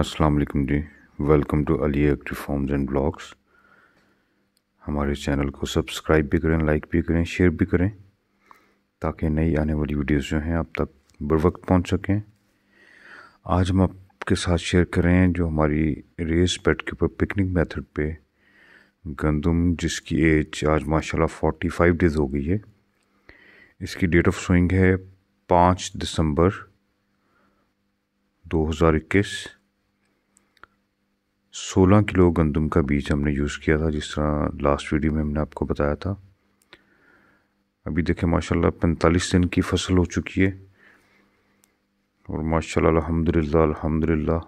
अस्सलाम वालेकुम जी welcome to Ali active forms and blogs हमारे चैनल को सब्सक्राइब भी करें लाइक भी करें शेयर भी करें ताकि नई आने वाली वीडियोस जो हैं आप तक बर वक्त पहुँच सकें आज हम आपके साथ शेयर करें जो हमारी रेस पेट के ऊपर पिकनिक मेथड पे गंदम जिसकी एज आज माशाल्लाह 45 डेज़ हो गई है इसकी डेट ऑफ स्विंग है पाँच दिसंबर 2021 सोलह किलो गंदम का बीज हमने यूज़ किया था जिस तरह लास्ट वीडियो में हमने आपको बताया था अभी देखें माशाल्लाह पैंतालीस दिन की फसल हो चुकी है और माशाल्लाह अल्हम्दुलिल्लाह अल्हम्दुलिल्लाह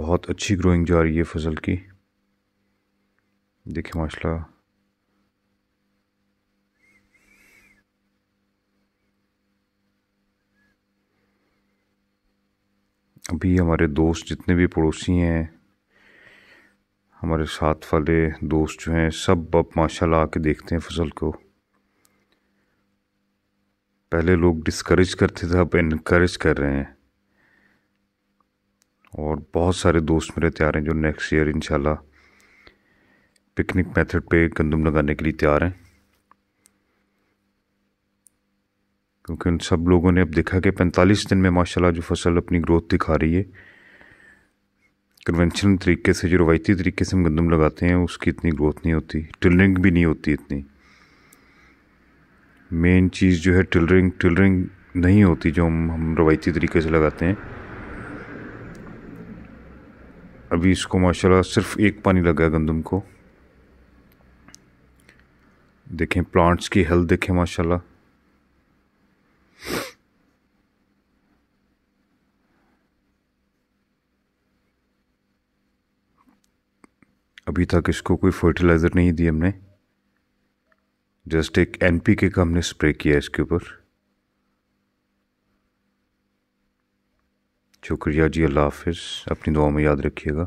बहुत अच्छी ग्रोइंग जा रही है फसल की देखें माशाल्लाह अभी हमारे दोस्त जितने भी पड़ोसी हैं हमारे साथ वाले दोस्त जो हैं सब अब माशाल्लाह आके देखते हैं फसल को पहले लोग डिस्करेज करते थे अब इनक्रेज कर रहे हैं और बहुत सारे दोस्त मेरे तैयार हैं जो नेक्स्ट ईयर इंशाल्लाह पिकनिक मेथड पे गंदम लगाने के लिए तैयार हैं क्योंकि उन सब लोगों ने अब देखा कि पैंतालीस दिन में माशाल्लाह जो फसल अपनी ग्रोथ दिखा रही है कन्वेंशनल तरीके से जो रवायती तरीके से हम गंदम लगाते हैं उसकी इतनी ग्रोथ नहीं होती टिलरिंग भी नहीं होती इतनी मेन चीज़ जो है टिलरिंग टिलरिंग नहीं होती जो हम हम रवायती तरीके से लगाते हैं अभी इसको माशाल्लाह सिर्फ एक पानी लगा गंदम को देखें प्लांट्स की हेल्थ देखें माशाल्लाह अभी तक इसको कोई फर्टिलाइज़र नहीं दी हमने जस्ट एक एन पी के का हमने स्प्रे किया इसके ऊपर शुक्रिया जी अल्लाह हाफिज़ अपनी दुआ में याद रखिएगा